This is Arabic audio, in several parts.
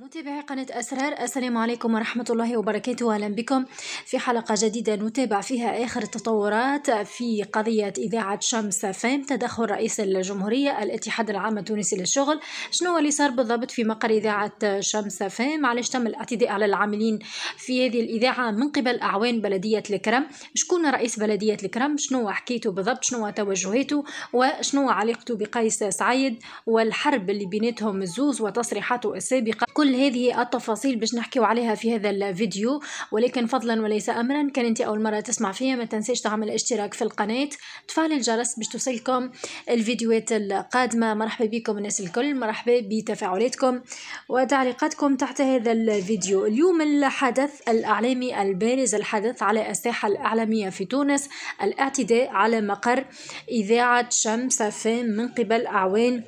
متابعي قناة أسرار السلام عليكم ورحمة الله وبركاته أهلا بكم في حلقة جديدة نتابع فيها آخر التطورات في قضية إذاعة شمس فام تدخل رئيس الجمهورية الاتحاد العام التونسي للشغل شنو اللي صار بالضبط في مقر إذاعة شمس فام علاش تم الاعتداء على العاملين في هذه الإذاعة من قبل أعوان بلدية الكرم شكون رئيس بلدية الكرم شنو حكيته بالضبط شنو توجهاته وشنو علاقته بقيس سعيد والحرب اللي بيناتهم الزوز وتصريحاته السابقة كل كل هذه التفاصيل باش نحكيو عليها في هذا الفيديو ولكن فضلا وليس امرا كان انت اول مره تسمع فيها ما تنسيش تعمل اشتراك في القناه تفعل الجرس باش توصلكم الفيديوهات القادمه مرحبا بكم الناس الكل مرحبا بتفاعلاتكم وتعليقاتكم تحت هذا الفيديو اليوم الحدث الاعلامي البارز الحدث على الساحه الاعلاميه في تونس الاعتداء على مقر اذاعه شمس فام من قبل اعوان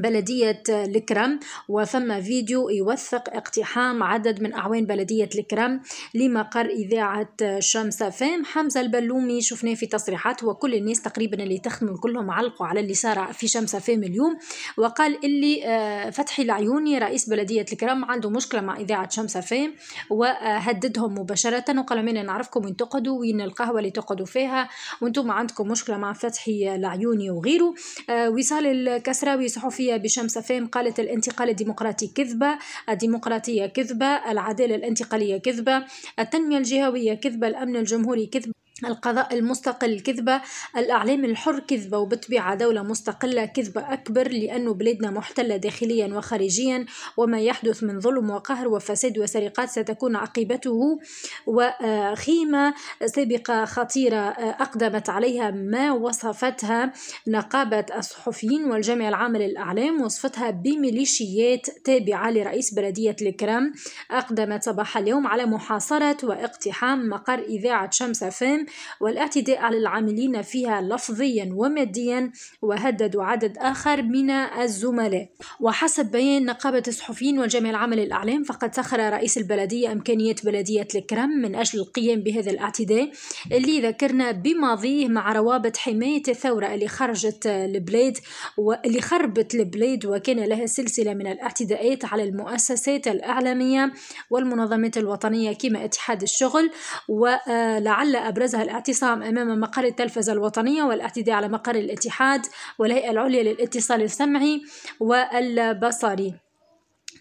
بلدية الكرم وثم فيديو يوثق اقتحام عدد من أعوان بلدية الكرم لمقر إذاعة شمس فام حمزة البلومي شفناه في تصريحات وكل الناس تقريبا اللي تخدموا كلهم علقوا على اللي صار في شمس فام اليوم وقال اللي آه، فتحي العيوني رئيس بلدية الكرم عنده مشكلة مع إذاعة شمس فام وهددهم مباشرة وقال من نعرفكم وين تقعدوا وين القهوة اللي تقعدوا فيها وانتم عندكم مشكلة مع فتحي العيوني وغيره آه، وصال الكسراوي صحفي الصوفية بشمس فهم قالت الانتقال الديمقراطي كذبة الديمقراطية كذبة العدالة الانتقالية كذبة التنمية الجهوية كذبة الأمن الجمهوري كذبة القضاء المستقل كذبة الإعلام الحر كذبة وبالطبيعة دولة مستقلة كذبة أكبر لأنه بلادنا محتلة داخليا وخارجيا وما يحدث من ظلم وقهر وفساد وسرقات ستكون عقيبته وخيمة سابقة خطيرة أقدمت عليها ما وصفتها نقابة الصحفيين والجامع العام للأعلام وصفتها بميليشيات تابعة لرئيس بلدية الكرام أقدمت صباح اليوم على محاصرة واقتحام مقر إذاعة شمس فام والاعتداء على العاملين فيها لفظيا وماديا وهددوا عدد آخر من الزملاء وحسب بيان نقابة الصحفيين وجميع العامة للأعلام فقد سخر رئيس البلدية إمكانية بلدية الكرم من أجل القيام بهذا الاعتداء اللي ذكرنا بماضيه مع روابط حماية الثورة اللي خرجت البلاد واللي خربت البلاد وكان لها سلسلة من الاعتداءات على المؤسسات الإعلامية والمنظمات الوطنية كما اتحاد الشغل ولعل أبرزها الاعتصام أمام مقر التلفزة الوطنية والاعتداء على مقر الاتحاد والهيئة العليا للاتصال السمعي والبصري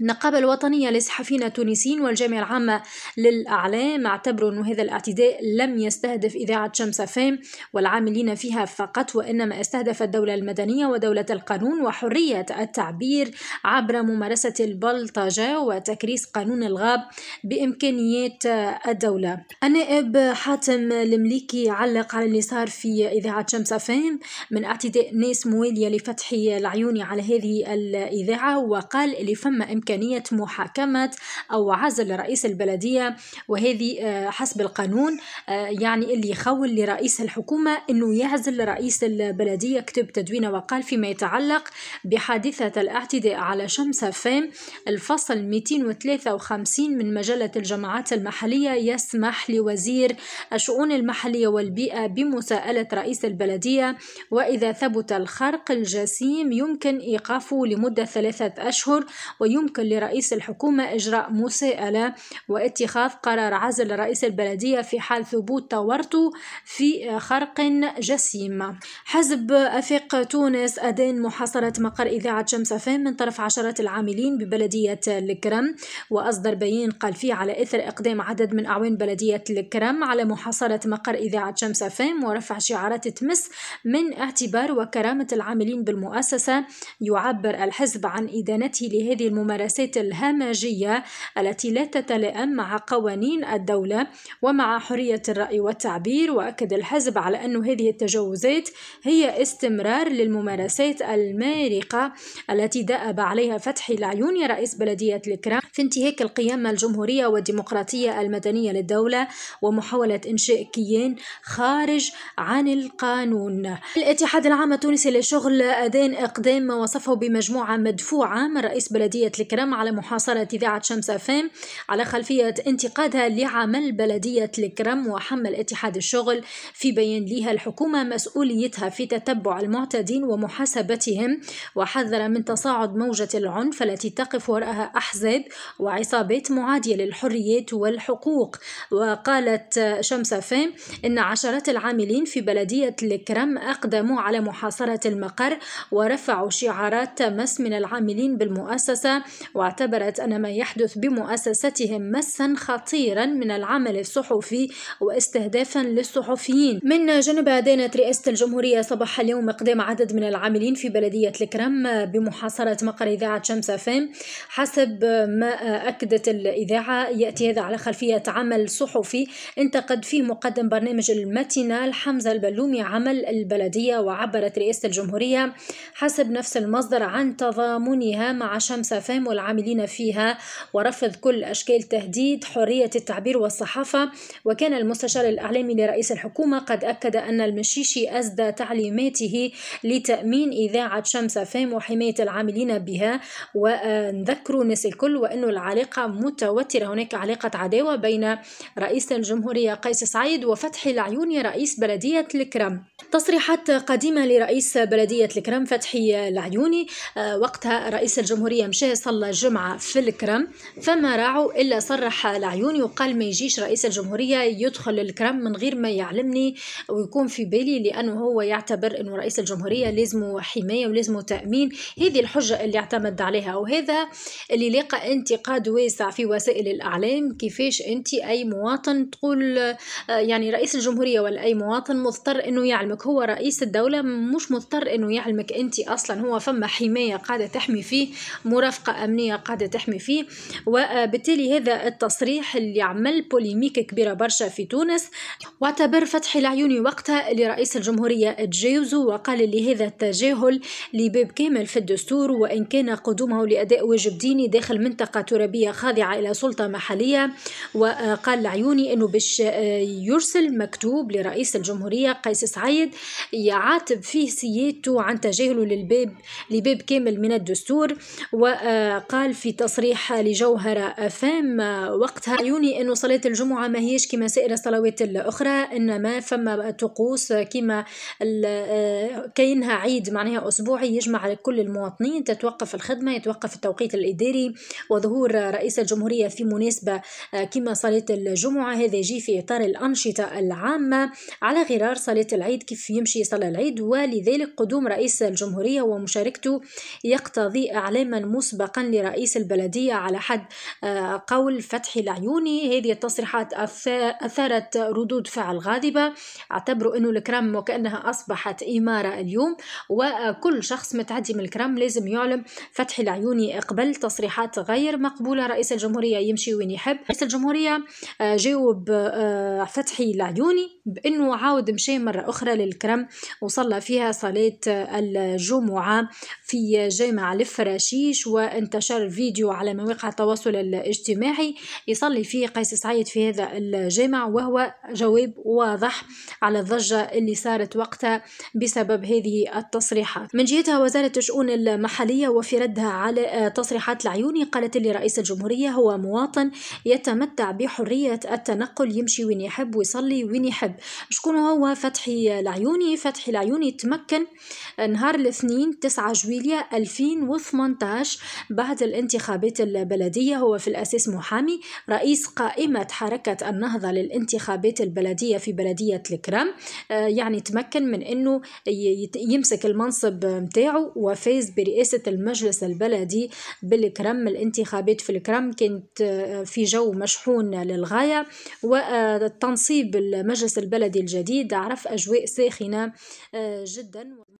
النقابة الوطنية للصحفيين التونسيين والجامعة العامة للأعلام اعتبروا أن هذا الاعتداء لم يستهدف إذاعة شمس فام والعاملين فيها فقط وإنما استهدف الدولة المدنية ودولة القانون وحرية التعبير عبر ممارسة البلطجة وتكريس قانون الغاب بإمكانيات الدولة النائب حاتم المليكي علق على اللي صار في إذاعة شمس فام من اعتداء ناس موالية لفتح العيون على هذه الإذاعة وقال اللي فما إمكانيات إمكانية محاكمة أو عزل رئيس البلدية وهذه آه، حسب القانون آه، يعني اللي يخول لرئيس الحكومة أنه يعزل رئيس البلدية كتب تدوينه وقال فيما يتعلق بحادثة الاعتداء على شمس فام الفصل 253 من مجلة الجماعات المحلية يسمح لوزير الشؤون المحلية والبيئة بمساءلة رئيس البلدية وإذا ثبت الخرق الجسيم يمكن إيقافه لمدة ثلاثة أشهر ويمكن يمكن لرئيس الحكومة إجراء مساءلة واتخاذ قرار عزل رئيس البلدية في حال ثبوت تورطه في خرق جسيم حزب أفق تونس أدان محاصرة مقر إذاعة شمس فهم من طرف عشرات العاملين ببلدية الكرم وأصدر بيان قال فيه على إثر إقدام عدد من أعوان بلدية الكرم على محاصرة مقر إذاعة شمس فهم ورفع شعارات تمس من اعتبار وكرامة العاملين بالمؤسسة يعبر الحزب عن إدانته لهذه الممارسة الممارسات الهمجية التي لا تتلائم مع قوانين الدولة ومع حرية الرأي والتعبير وأكد الحزب على أن هذه التجاوزات هي استمرار للممارسات المارقة التي دأب عليها فتحي العيون رئيس بلدية الكرام في انتهاك القيامة الجمهورية والديمقراطية المدنية للدولة ومحاولة إنشاء كيان خارج عن القانون الاتحاد العام التونسي للشغل أدان إقدام ما وصفه بمجموعة مدفوعة من رئيس بلدية الكرام الكرام على محاصرة إذاعة شمس أفام على خلفية انتقادها لعمل بلدية الكرم وحمل اتحاد الشغل في بيان لها الحكومة مسؤوليتها في تتبع المعتدين ومحاسبتهم وحذر من تصاعد موجة العنف التي تقف وراءها أحزاب وعصابات معادية للحريات والحقوق وقالت شمس أفام إن عشرات العاملين في بلدية الكرم أقدموا على محاصرة المقر ورفعوا شعارات تمس من العاملين بالمؤسسة واعتبرت أن ما يحدث بمؤسستهم مسا خطيرا من العمل الصحفي واستهدافا للصحفيين من جنب دينة رئاسة الجمهورية صباح اليوم إقدام عدد من العاملين في بلدية الكرم بمحاصرة مقر إذاعة شمس فام حسب ما أكدت الإذاعة يأتي هذا على خلفية عمل صحفي انتقد فيه مقدم برنامج الماتينال حمزة البلومي عمل البلدية وعبرت رئاسة الجمهورية حسب نفس المصدر عن تضامنها مع شمس فام والعاملين فيها ورفض كل أشكال تهديد حرية التعبير والصحافة وكان المستشار الإعلامي لرئيس الحكومة قد أكد أن المشيشي أسدى تعليماته لتأمين إذاعة شمس فام وحماية العاملين بها ونذكر الناس الكل وأن العلاقة متوترة هناك علاقة عداوة بين رئيس الجمهورية قيس سعيد وفتحي العيوني رئيس بلدية الكرم تصريحات قديمة لرئيس بلدية الكرم فتحي العيوني آه، وقتها رئيس الجمهورية مشاه صلى الله جمعة في الكرم فما راعوا إلا صرح العيون وقال ما يجيش رئيس الجمهورية يدخل الكرم من غير ما يعلمني ويكون في بالي لأنه هو يعتبر أنه رئيس الجمهورية لازمه حماية ولازمه تأمين هذه الحجة اللي اعتمد عليها وهذا اللي لقى انتقاد واسع في وسائل الأعلام كيفاش أنت أي مواطن تقول يعني رئيس الجمهورية ولا أي مواطن مضطر أنه يعلمك هو رئيس الدولة مش مضطر أنه يعلمك أنت أصلا هو فما حماية قاعدة تحمي فيه مرافقة الأمنية قاعدة تحمي فيه وبالتالي هذا التصريح اللي عمل بوليميك كبيرة برشا في تونس واعتبر فتحي العيون وقتها لرئيس الجمهورية تجاوزه وقال لهذا التجاهل لباب كامل في الدستور وإن كان قدومه لأداء واجب ديني داخل منطقة ترابية خاضعة إلى سلطة محلية وقال العيوني أنه باش يرسل مكتوب لرئيس الجمهورية قيس سعيد يعاتب فيه سيادته عن تجاهله للباب لباب كامل من الدستور و قال في تصريح لجوهرة فام وقتها عيوني أنه صلاة الجمعة ما هيش كما سائر الصلوات الأخرى إنما فما طقوس كما آه، كينها عيد معناها أسبوعي يجمع كل المواطنين تتوقف الخدمة يتوقف التوقيت الإداري وظهور رئيس الجمهورية في مناسبة آه، كما صلاة الجمعة هذا يجي في إطار الأنشطة العامة على غرار صلاة العيد كيف يمشي صلاة العيد ولذلك قدوم رئيس الجمهورية ومشاركته يقتضي إعلاما مسبقا لرئيس البلدية على حد آه، قول فتحي العيوني هذه التصريحات أثارت ردود فعل غاضبة اعتبروا أنه الكرم وكأنها أصبحت إمارة اليوم وكل شخص متعدي من الكرم لازم يعلم فتحي العيوني اقبل تصريحات غير مقبولة رئيس الجمهورية يمشي وين يحب رئيس الجمهورية آه، جاوب آه، فتحي العيوني بأنه عاود مشى مرة أخرى للكرم وصلى فيها صلاة آه، الجمعة في جامع الفراشيش وانتشر فيديو على مواقع التواصل الاجتماعي يصلي فيه قيس سعيد في هذا الجامع وهو جواب واضح على الضجة اللي صارت وقتها بسبب هذه التصريحات من جهتها وزارة الشؤون المحلية وفي ردها على آه، تصريحات العيوني قالت اللي رئيس الجمهورية هو مواطن يتمتع بحرية التنقل يمشي وين يحب ويصلي وين يحب الشاب شكون هو فتحي العيوني فتحي العيوني تمكن نهار الاثنين 9 جويلية 2018 بعد الانتخابات البلدية هو في الأساس محامي رئيس قائمة حركة النهضة للانتخابات البلدية في بلدية الكرام آه، يعني تمكن من أنه يمسك المنصب متاعه وفاز برئاسة المجلس البلدي بالكرم الانتخابات في الكرم كانت آه، في جو مشحون للغاية والتنصيب آه، المجلس البلد الجديد عرف أجواء ساخنة آه، جدا